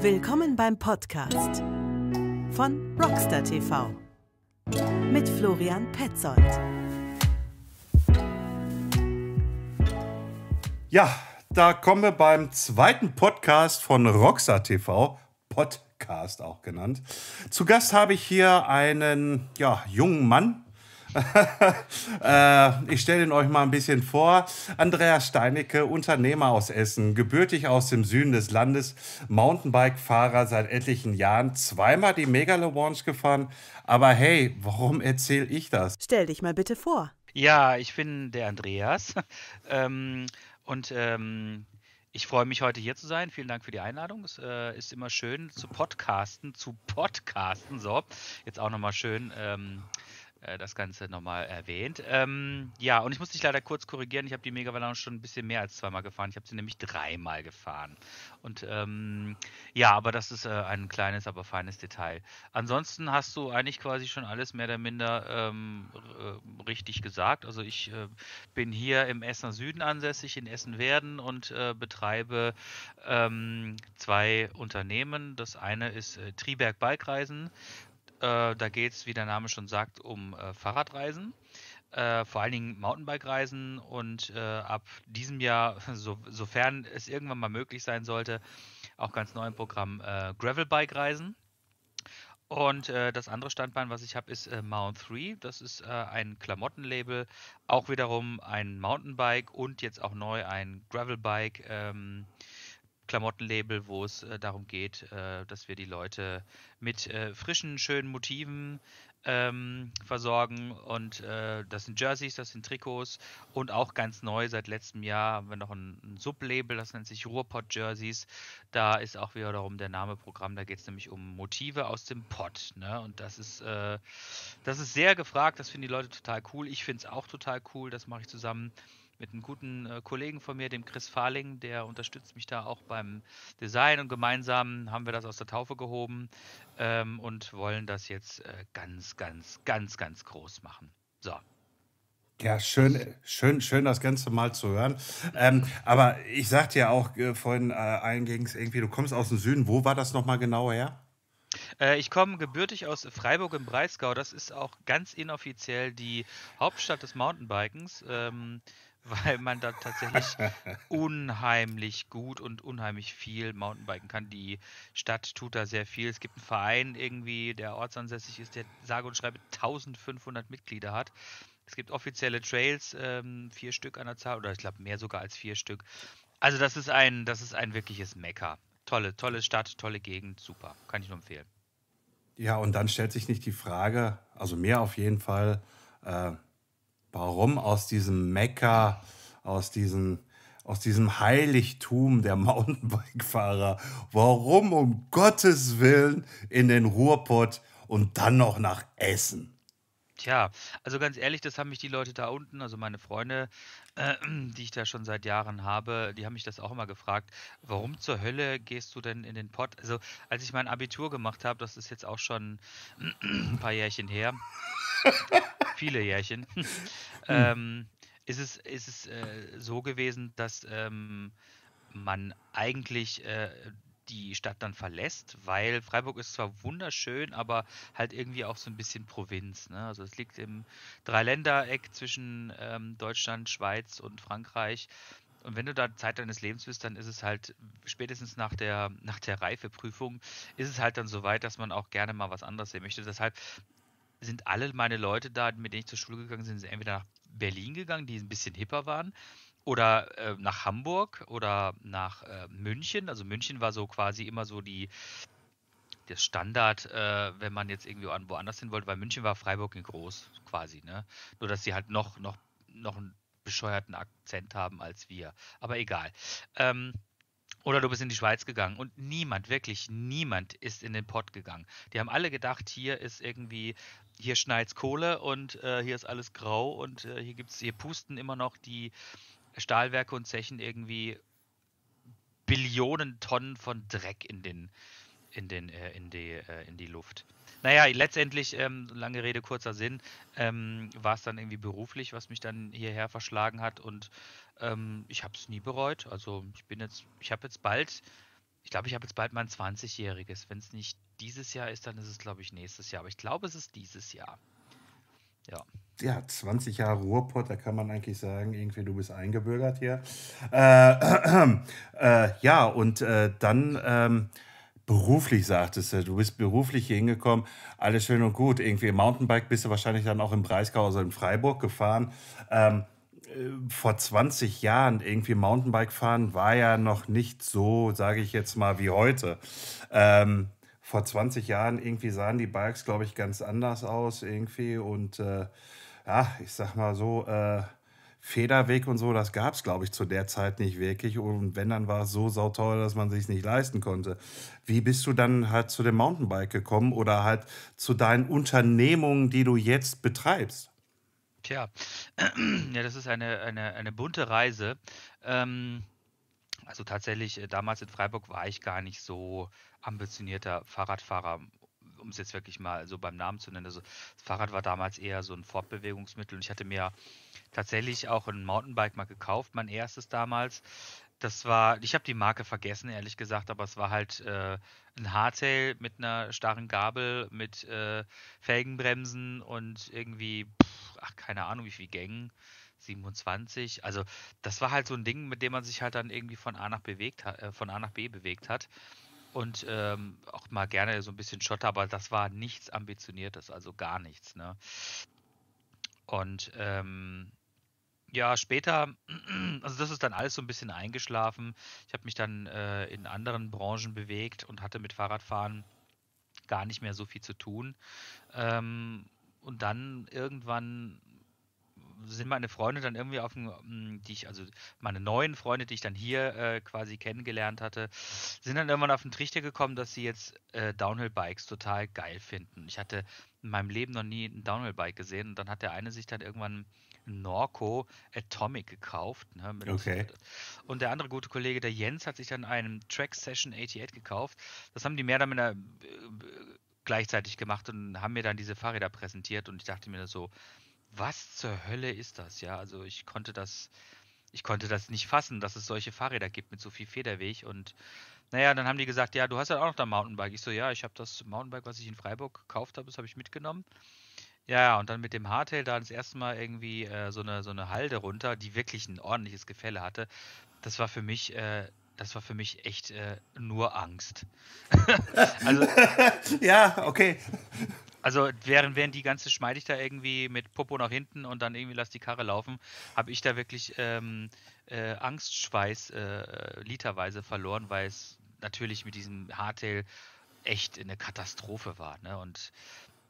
Willkommen beim Podcast von Rockstar TV mit Florian Petzold. Ja, da kommen wir beim zweiten Podcast von Rockstar TV, Podcast auch genannt. Zu Gast habe ich hier einen ja, jungen Mann, Äh, ich stelle ihn euch mal ein bisschen vor. Andreas Steinecke, Unternehmer aus Essen, gebürtig aus dem Süden des Landes, Mountainbike-Fahrer seit etlichen Jahren, zweimal die Megalo Launch gefahren. Aber hey, warum erzähle ich das? Stell dich mal bitte vor. Ja, ich bin der Andreas ähm, und ähm ich freue mich, heute hier zu sein. Vielen Dank für die Einladung. Es äh, ist immer schön zu podcasten, zu podcasten. So, jetzt auch nochmal schön ähm, äh, das Ganze nochmal erwähnt. Ähm, ja, und ich muss dich leider kurz korrigieren. Ich habe die Mega Megavalance schon ein bisschen mehr als zweimal gefahren. Ich habe sie nämlich dreimal gefahren. Und ähm, ja, aber das ist äh, ein kleines, aber feines Detail. Ansonsten hast du eigentlich quasi schon alles mehr oder minder ähm, äh, richtig gesagt. Also ich äh, bin hier im Essener Süden ansässig, in Essen-Werden und äh, betreibe ähm, zwei Unternehmen. Das eine ist äh, Triberg Bikereisen äh, da geht es, wie der Name schon sagt, um äh, Fahrradreisen, äh, vor allen Dingen Mountainbike-Reisen und äh, ab diesem Jahr, so, sofern es irgendwann mal möglich sein sollte, auch ganz neu im Programm äh, Gravelbike-Reisen. Und das andere Standbein, was ich habe, ist Mount 3. Das ist ein Klamottenlabel, auch wiederum ein Mountainbike und jetzt auch neu ein Gravelbike. Ähm, Klamottenlabel, wo es äh, darum geht, äh, dass wir die Leute mit äh, frischen, schönen Motiven ähm, versorgen. Und äh, das sind Jerseys, das sind Trikots und auch ganz neu seit letztem Jahr haben wir noch ein, ein Sublabel, das nennt sich Ruhrpott Jerseys. Da ist auch wiederum der Name Programm. Da geht es nämlich um Motive aus dem Pott. Ne? Und das ist, äh, das ist sehr gefragt. Das finden die Leute total cool. Ich finde es auch total cool. Das mache ich zusammen mit einem guten äh, Kollegen von mir, dem Chris Fahling, der unterstützt mich da auch beim Design und gemeinsam haben wir das aus der Taufe gehoben ähm, und wollen das jetzt äh, ganz, ganz, ganz, ganz groß machen. So. Ja, schön, schön, schön, das Ganze mal zu hören. Ähm, aber ich sagte ja auch äh, vorhin äh, eingängst irgendwie, du kommst aus dem Süden. Wo war das nochmal genau her? Äh, ich komme gebürtig aus Freiburg im Breisgau. Das ist auch ganz inoffiziell die Hauptstadt des Mountainbikens. Ähm, weil man da tatsächlich unheimlich gut und unheimlich viel Mountainbiken kann. Die Stadt tut da sehr viel. Es gibt einen Verein irgendwie, der ortsansässig ist, der sage und schreibe 1500 Mitglieder hat. Es gibt offizielle Trails, ähm, vier Stück an der Zahl, oder ich glaube mehr sogar als vier Stück. Also das ist ein, das ist ein wirkliches Mecker. Tolle, tolle Stadt, tolle Gegend, super. Kann ich nur empfehlen. Ja, und dann stellt sich nicht die Frage, also mehr auf jeden Fall, äh, warum aus diesem Mekka, aus diesem aus diesem Heiligtum der Mountainbike-Fahrer, warum um Gottes Willen in den Ruhrpott und dann noch nach Essen? Tja, also ganz ehrlich, das haben mich die Leute da unten, also meine Freunde, äh, die ich da schon seit Jahren habe, die haben mich das auch immer gefragt, warum zur Hölle gehst du denn in den Pott? Also als ich mein Abitur gemacht habe, das ist jetzt auch schon ein paar Jährchen her viele Jährchen, hm. ähm, ist es, ist es äh, so gewesen, dass ähm, man eigentlich äh, die Stadt dann verlässt, weil Freiburg ist zwar wunderschön, aber halt irgendwie auch so ein bisschen Provinz. Ne? Also es liegt im Dreiländereck zwischen ähm, Deutschland, Schweiz und Frankreich. Und wenn du da Zeit deines Lebens bist, dann ist es halt spätestens nach der, nach der Reifeprüfung, ist es halt dann so weit, dass man auch gerne mal was anderes sehen möchte. Deshalb sind alle meine Leute da, mit denen ich zur Schule gegangen bin, sind entweder nach Berlin gegangen, die ein bisschen hipper waren, oder äh, nach Hamburg oder nach äh, München. Also München war so quasi immer so die der Standard, äh, wenn man jetzt irgendwie woanders hin wollte, weil München war Freiburg in groß quasi, ne? Nur dass sie halt noch noch noch einen bescheuerten Akzent haben als wir. Aber egal. Ähm, oder du bist in die Schweiz gegangen und niemand, wirklich niemand ist in den Pott gegangen. Die haben alle gedacht, hier ist irgendwie, hier schneit's Kohle und äh, hier ist alles grau und äh, hier gibt's, hier pusten immer noch die Stahlwerke und Zechen irgendwie Billionen Tonnen von Dreck in den, in den, äh, in die, äh, in die Luft. Naja, letztendlich, ähm, lange Rede, kurzer Sinn, ähm, war es dann irgendwie beruflich, was mich dann hierher verschlagen hat und ähm, ich habe es nie bereut. Also ich bin jetzt, ich habe jetzt bald, ich glaube, ich habe jetzt bald mein 20-jähriges. Wenn es nicht dieses Jahr ist, dann ist es, glaube ich, nächstes Jahr. Aber ich glaube, es ist dieses Jahr. Ja. Ja, 20 Jahre Ruhrpott, da kann man eigentlich sagen, irgendwie du bist eingebürgert hier. Äh, äh, äh, ja, und äh, dann ähm, beruflich sagtest du, du bist beruflich hier hingekommen, alles schön und gut. Irgendwie Mountainbike bist du wahrscheinlich dann auch im Breisgau, also in Freiburg gefahren. Ähm, äh, vor 20 Jahren irgendwie Mountainbike fahren war ja noch nicht so, sage ich jetzt mal, wie heute. Ähm, vor 20 Jahren irgendwie sahen die Bikes, glaube ich, ganz anders aus irgendwie und äh, ja, ich sag mal so, äh, Federweg und so, das gab es, glaube ich, zu der Zeit nicht wirklich. Und wenn, dann war es so sauteuer, dass man sich nicht leisten konnte. Wie bist du dann halt zu dem Mountainbike gekommen oder halt zu deinen Unternehmungen, die du jetzt betreibst? Tja, ja, das ist eine, eine, eine bunte Reise. Ähm, also tatsächlich, äh, damals in Freiburg war ich gar nicht so ambitionierter Fahrradfahrer um es jetzt wirklich mal so beim Namen zu nennen, also das Fahrrad war damals eher so ein Fortbewegungsmittel und ich hatte mir tatsächlich auch ein Mountainbike mal gekauft, mein erstes damals. Das war, ich habe die Marke vergessen, ehrlich gesagt, aber es war halt äh, ein Hardtail mit einer starren Gabel, mit äh, Felgenbremsen und irgendwie, pff, ach, keine Ahnung, wie viel Gängen. 27. Also das war halt so ein Ding, mit dem man sich halt dann irgendwie von A nach bewegt äh, von A nach B bewegt hat und ähm, auch mal gerne so ein bisschen Schotter, aber das war nichts Ambitioniertes, also gar nichts. Ne? Und ähm, ja, später, also das ist dann alles so ein bisschen eingeschlafen. Ich habe mich dann äh, in anderen Branchen bewegt und hatte mit Fahrradfahren gar nicht mehr so viel zu tun. Ähm, und dann irgendwann sind meine Freunde dann irgendwie auf dem, ähm, die ich, also meine neuen Freunde, die ich dann hier äh, quasi kennengelernt hatte, sind dann irgendwann auf den Trichter gekommen, dass sie jetzt äh, Downhill-Bikes total geil finden. Ich hatte in meinem Leben noch nie ein Downhill-Bike gesehen und dann hat der eine sich dann irgendwann Norco Atomic gekauft. Ne, okay. Und der andere gute Kollege, der Jens, hat sich dann einen Track Session 88 gekauft. Das haben die mehr oder minder äh, gleichzeitig gemacht und haben mir dann diese Fahrräder präsentiert und ich dachte mir so, was zur Hölle ist das? Ja, also ich konnte das, ich konnte das nicht fassen, dass es solche Fahrräder gibt mit so viel Federweg. Und naja, dann haben die gesagt, ja, du hast ja halt auch noch dein Mountainbike. Ich so, ja, ich habe das Mountainbike, was ich in Freiburg gekauft habe, das habe ich mitgenommen. Ja, und dann mit dem Hardtail da das erste Mal irgendwie äh, so, eine, so eine Halde runter, die wirklich ein ordentliches Gefälle hatte. Das war für mich, äh, das war für mich echt äh, nur Angst. also, ja, okay. Also während, während die ganze schmeidig da irgendwie mit Popo nach hinten und dann irgendwie lass die Karre laufen, habe ich da wirklich ähm, äh, Angstschweiß äh, literweise verloren, weil es natürlich mit diesem Hardtail echt eine Katastrophe war. Ne? Und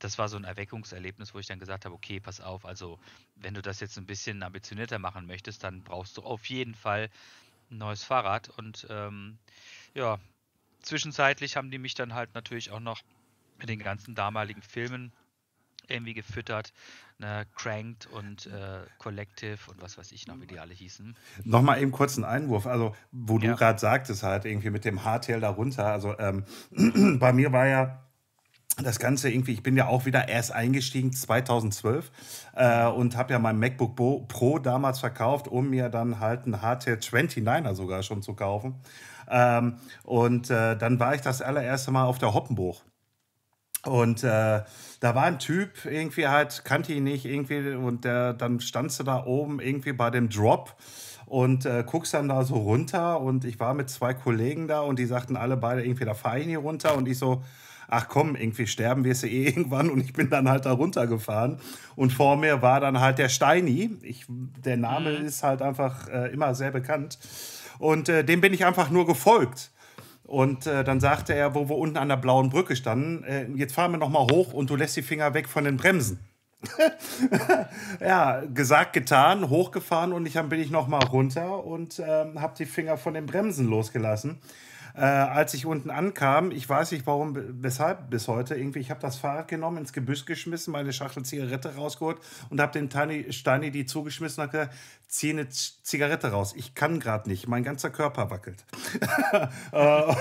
das war so ein Erweckungserlebnis, wo ich dann gesagt habe, okay, pass auf, also wenn du das jetzt ein bisschen ambitionierter machen möchtest, dann brauchst du auf jeden Fall ein neues Fahrrad. Und ähm, ja, zwischenzeitlich haben die mich dann halt natürlich auch noch mit den ganzen damaligen Filmen irgendwie gefüttert. Ne? Cranked und äh, Collective und was weiß ich noch, wie die alle hießen. Nochmal eben kurz einen Einwurf. Also, wo ja. du gerade sagtest, halt irgendwie mit dem Hardtail darunter. Also, ähm, bei mir war ja das Ganze irgendwie, ich bin ja auch wieder erst eingestiegen 2012 äh, und habe ja mein MacBook Pro damals verkauft, um mir dann halt einen HTL 29er sogar schon zu kaufen. Ähm, und äh, dann war ich das allererste Mal auf der Hoppenbuch. Und äh, da war ein Typ, irgendwie halt, kannte ihn nicht, irgendwie, und der, dann standst du da oben irgendwie bei dem Drop und äh, guckst dann da so runter. Und ich war mit zwei Kollegen da und die sagten alle beide irgendwie, da fahre ich nie runter. Und ich so, ach komm, irgendwie sterben wir es eh irgendwann. Und ich bin dann halt da runtergefahren. Und vor mir war dann halt der Steini. Ich, der Name mhm. ist halt einfach äh, immer sehr bekannt. Und äh, dem bin ich einfach nur gefolgt. Und äh, dann sagte er, wo wir unten an der blauen Brücke standen, äh, jetzt fahren wir nochmal hoch und du lässt die Finger weg von den Bremsen. ja, gesagt, getan, hochgefahren und ich hab, bin ich nochmal runter und ähm, habe die Finger von den Bremsen losgelassen. Äh, als ich unten ankam, ich weiß nicht warum, weshalb bis heute, irgendwie, ich habe das Fahrrad genommen, ins Gebüsch geschmissen, meine Schachtel Zigarette rausgeholt und habe dem Steini die zugeschmissen und gesagt, zieh eine Zigarette raus. Ich kann gerade nicht, mein ganzer Körper wackelt. äh,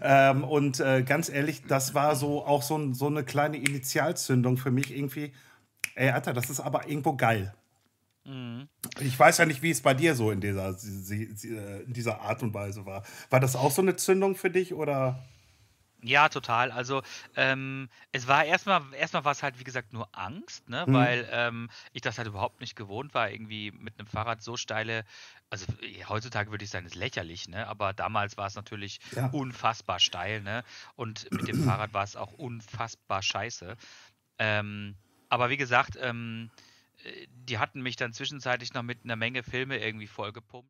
ähm, und äh, ganz ehrlich, das war so auch so, so eine kleine Initialzündung für mich irgendwie Ey, Alter, das ist aber irgendwo geil. Mhm. Ich weiß ja nicht, wie es bei dir so in dieser, äh, in dieser Art und Weise war. War das auch so eine Zündung für dich oder? Ja, total. Also ähm, es war erstmal, erstmal war es halt, wie gesagt, nur Angst, ne? Mhm. weil ähm, ich das halt überhaupt nicht gewohnt war, irgendwie mit einem Fahrrad so steile, also heutzutage würde ich sagen, ist lächerlich, ne? Aber damals war es natürlich ja. unfassbar steil, ne? Und mit dem Fahrrad war es auch unfassbar scheiße. Ähm, aber wie gesagt, ähm, äh, die hatten mich dann zwischenzeitlich noch mit einer Menge Filme irgendwie vollgepumpt.